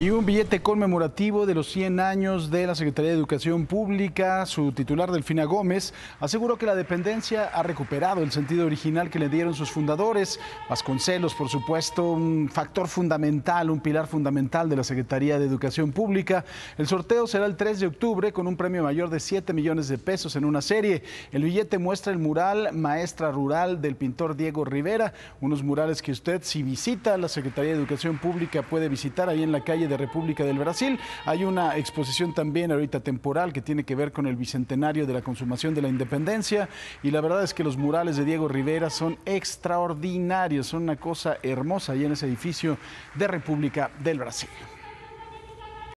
Y un billete conmemorativo de los 100 años de la Secretaría de Educación Pública, su titular Delfina Gómez, aseguró que la dependencia ha recuperado el sentido original que le dieron sus fundadores. Vasconcelos, por supuesto, un factor fundamental, un pilar fundamental de la Secretaría de Educación Pública. El sorteo será el 3 de octubre con un premio mayor de 7 millones de pesos en una serie. El billete muestra el mural Maestra Rural del pintor Diego Rivera, unos murales que usted si visita la Secretaría de Educación Pública puede visitar ahí en la calle de República del Brasil. Hay una exposición también ahorita temporal que tiene que ver con el bicentenario de la consumación de la independencia y la verdad es que los murales de Diego Rivera son extraordinarios, son una cosa hermosa ahí en ese edificio de República del Brasil.